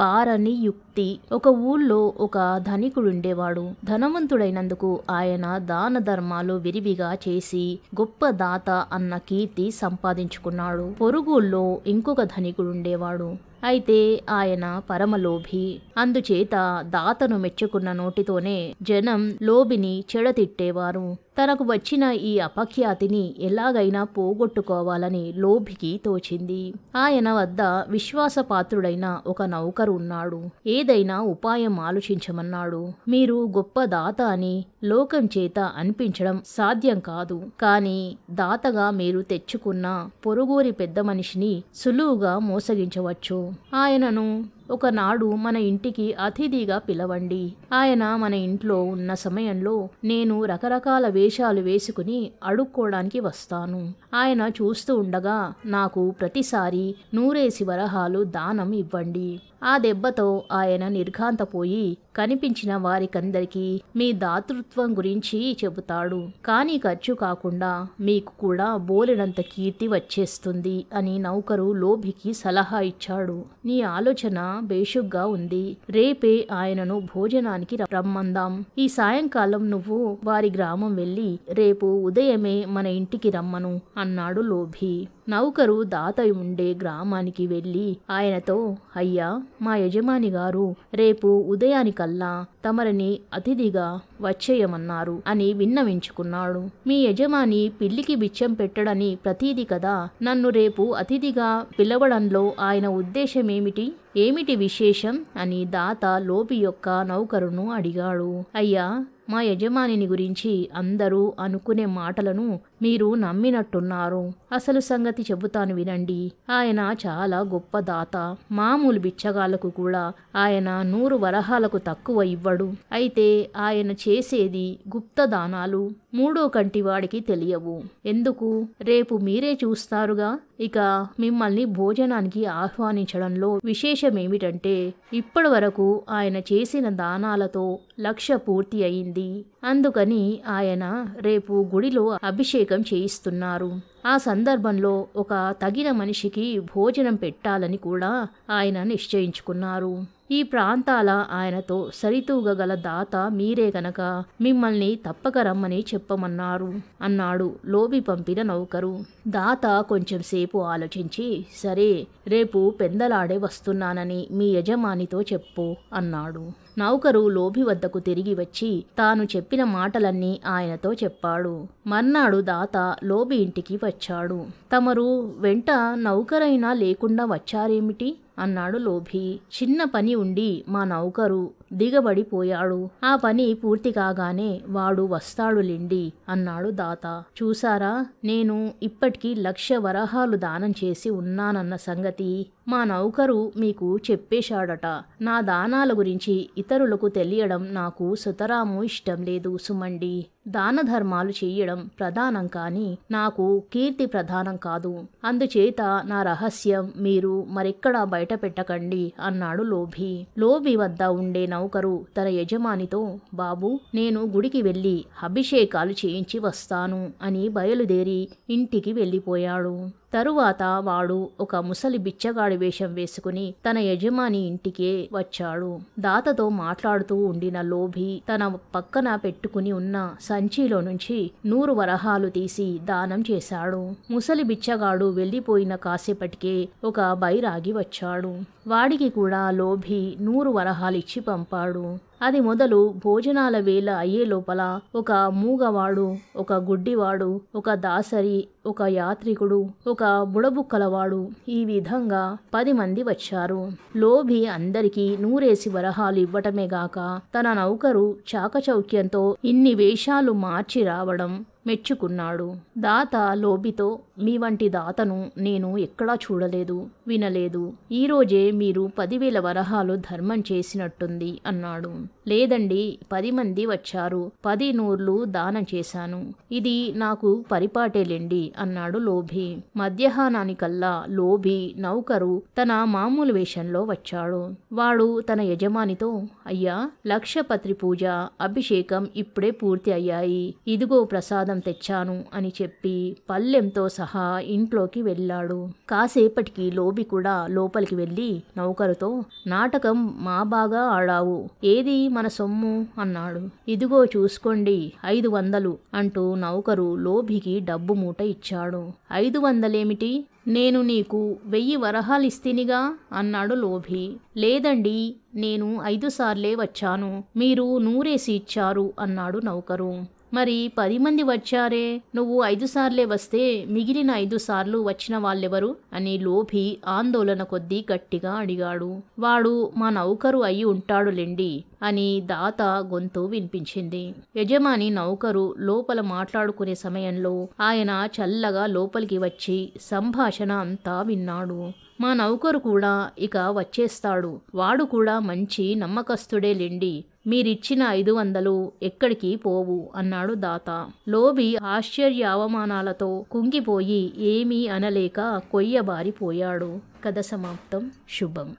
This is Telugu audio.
పారని యుక్తి ఒక ఊళ్ళో ఒక ధనికుడుండేవాడు ధనవంతుడైనందుకు ఆయన దాన ధర్మాలు విరివిగా చేసి గొప్ప దాత అన్న కీర్తి సంపాదించుకున్నాడు పొరుగుల్లో ఇంకొక ధనికుడుండేవాడు అయితే ఆయన పరమలోభి అందుచేత దాతను మెచ్చుకున్న నోటితోనే జనం లోబిని చెడతిట్టేవారు తనకు వచ్చిన ఈ అపఖ్యాతిని ఎలాగైనా పోగొట్టుకోవాలని లోభికి తోచింది ఆయన వద్ద విశ్వాసపాత్రుడైన ఒక నౌకరు ఉన్నాడు ఏదైనా ఉపాయం ఆలోచించమన్నాడు మీరు గొప్ప దాత అని లోకం చేత అనిపించడం సాధ్యం కాదు కానీ దాతగా మీరు తెచ్చుకున్న పొరుగూరి పెద్ద మనిషిని సులువుగా మోసగించవచ్చు ఆయనను ఒకనాడు మన ఇంటికి అతిథిగా పిలవండి ఆయన మన ఇంట్లో ఉన్న సమయంలో నేను రకరకాల వేషాలు వేసుకుని అడుక్కోవడానికి వస్తాను ఆయన చూస్తూ ఉండగా నాకు ప్రతిసారి నూరేసి వరహాలు దానం ఇవ్వండి ఆ దెబ్బతో ఆయన నిర్ఘాంతపోయి కనిపించిన వారికందరికీ మీ దాతృత్వం గురించి చెబుతాడు కానీ ఖర్చు కాకుండా మీకు కూడా బోలెడంత కీర్తి వచ్చేస్తుంది అని నౌకరు లోభికి సలహా ఇచ్చాడు నీ ఆలోచన బేషుగ్గా ఉంది రేపే ఆయనను భోజనానికి రమ్మందాం ఈ సాయంకాలం నువ్వు వారి గ్రామం వెళ్ళి రేపు ఉదయమే మన ఇంటికి రమ్మను అన్నాడు లోభి నౌకరు దాతయు ఉండే గ్రామానికి వెళ్ళి ఆయనతో అయ్యా మా యజమాని గారు రేపు ఉదయానికల్లా తమరిని అతిథిగా వచ్చేయమన్నారు అని విన్నవించుకున్నాడు మీ యజమాని పిల్లికి బిచ్చం పెట్టడని ప్రతీది కదా నన్ను రేపు అతిథిగా పిలవడంలో ఆయన ఉద్దేశమేమిటి ఏమిటి విశేషం అని దాత లోపి యొక్క నౌకరును అడిగాడు అయ్యా మా యజమానిని గురించి అందరూ అనుకునే మాటలను మీరు నమ్మినట్టున్నారు అసలు సంగతి చెబుతాను వినండి ఆయన చాలా గొప్ప దాత మామూలు బిచ్చగాళ్లకు కూడా ఆయన నూరు వరహాలకు తక్కువ ఇవ్వడు అయితే ఆయన చేసేది గుప్త దానాలు మూడో కంటి వాడికి తెలియవు ఎందుకు రేపు మీరే చూస్తారుగా ఇక మిమ్మల్ని భోజనానికి ఆహ్వానించడంలో విశేషమేమిటంటే ఇప్పటి వరకు ఆయన చేసిన దానాలతో లక్ష పూర్తి అయింది అందుకని ఆయన రేపు గుడిలో అభిషేకం అభిషేకం చేయిస్తున్నారు ఆ సందర్భంలో ఒక తగిన మనిషికి భోజనం పెట్టాలని కూడా ఆయన నిశ్చయించుకున్నారు ఈ ప్రాంతాల ఆయనతో సరితూగగల దాత మీరే గనక మిమ్మల్ని తప్పక రమ్మని చెప్పమన్నారు అన్నాడు లోబి పంపిన నౌకరు దాత కొంచెంసేపు ఆలోచించి సరే రేపు పెందలాడే వస్తున్నానని మీ యజమానితో చెప్పు అన్నాడు నౌకరు లోభి వద్దకు తిరిగి వచ్చి తాను చెప్పిన మాటలన్నీ ఆయనతో చెప్పాడు మర్నాడు దాత లోబి ఇంటికి వచ్చాడు తమరు వెంట నౌకరైనా లేకుండా వచ్చారేమిటి అన్నాడు లోభి చిన్న పని ఉండి మా నౌకరు దిగబడిపోయాడు ఆ పని పూర్తి కాగానే వాడు వస్తాడు లిండి అన్నాడు దాత చూసారా నేను ఇప్పటికీ లక్ష వరహాలు దానం చేసి ఉన్నానన్న సంగతి మా నౌకరు మీకు చెప్పేశాడట నా దానాల గురించి ఇతరులకు తెలియడం నాకు సుతరాము ఇష్టం లేదు సుమండి దాన ధర్మాలు చేయడం ప్రధానం కానీ నాకు కీర్తి ప్రధానం కాదు అందుచేత నా రహస్యం మీరు మరెక్కడా బయట పెట్టకండి అన్నాడు లోభి లోభి వద్ద ఉండే నౌకరు తన యజమానితో బాబు నేను గుడికి వెళ్ళి అభిషేకాలు చేయించి వస్తాను అని బయలుదేరి ఇంటికి వెళ్ళిపోయాడు తరువాత వాడు ఒక ముసలి బిచ్చగాడి వేషం వేసుకుని తన యజమాని ఇంటికే వచ్చాడు దాతతో మాట్లాడుతూ ఉండిన లోభి తన పక్కన పెట్టుకుని ఉన్న సంచిలో నుంచి నూరు వరహాలు తీసి దానం చేశాడు ముసలి బిచ్చగాడు వెళ్ళిపోయిన కాసేపటికే ఒక బైరాగి వచ్చాడు వాడికి కూడా లోభి నూరు వరహాలిచ్చి పంపాడు అది మొదలు భోజనాల వేళ అయ్యే లోపల ఒక మూగవాడు ఒక గుడ్డివాడు ఒక దాసరి ఒక యాత్రికుడు ఒక బుడబుక్కలవాడు ఈ విధంగా పది మంది వచ్చారు లోభి అందరికీ నూరేసి వరహాలు ఇవ్వటమే గాక తన నౌకరు చాకచౌక్యంతో ఇన్ని వేషాలు మార్చి రావడం మెచ్చుకున్నాడు దాత లోబితో మీ వంటి దాతను నేను ఎక్కడా చూడలేదు వినలేదు ఈరోజే మీరు పదివేల వరహాలు ధర్మం చేసినట్టుంది అన్నాడు లేదండి పది మంది వచ్చారు పది నూర్లు దానం చేశాను ఇది నాకు పరిపాటేలేండి అన్నాడు లోభి మధ్యాహ్నానికల్లా లోభి నౌకరు తన మామూలు వేషంలో వచ్చాడు వాడు తన యజమానితో అయ్యా లక్షపత్రి పూజ అభిషేకం ఇప్పుడే పూర్తి అయ్యాయి ఇదిగో ప్రసాదం తెచ్చాను అని చెప్పి పల్లెంతో సహా ఇంట్లోకి వెళ్ళాడు కాసేపటికి లోబి కూడా లోపలికి వెళ్ళి నౌకరుతో నాటకం మా బాగా ఆడావు ఏది మన సొమ్ము అన్నాడు ఇదిగో చూసుకోండి ఐదు వందలు అంటూ నౌకరు లోబికి డబ్బు మూట ఇచ్చాడు ఐదు వందలేమిటి నేను నీకు వెయ్యి వరహాలిస్తినిగా అన్నాడు లోభి లేదండి నేను ఐదు సార్లే వచ్చాను మీరు నూరేసి ఇచ్చారు అన్నాడు నౌకరు మరి పది మంది వచ్చారే నువ్వు ఐదు సార్లే వస్తే మిగిలిన ఐదు సార్లు వచ్చిన వాళ్ళెవరు అని లోభి ఆందోళన కొద్దీ గట్టిగా అడిగాడు వాడు మా నౌకరు అయి ఉంటాడులేండి అని దాత గొంతు వినిపించింది యజమాని నౌకరు లోపల మాట్లాడుకునే సమయంలో ఆయన చల్లగా లోపలికి వచ్చి సంభాషణ అంతా విన్నాడు మా నౌకరు కూడా ఇక వచ్చేస్తాడు వాడు కూడా మంచి నమ్మకస్తుడే లెండి మీరిచ్చిన ఐదు వందలు ఎక్కడికి పోవు అన్నాడు దాత లోబి ఆశ్చర్య అవమానాలతో కుంగిపోయి ఏమీ అనలేక కొయ్యబారిపోయాడు కథ సమాప్తం శుభం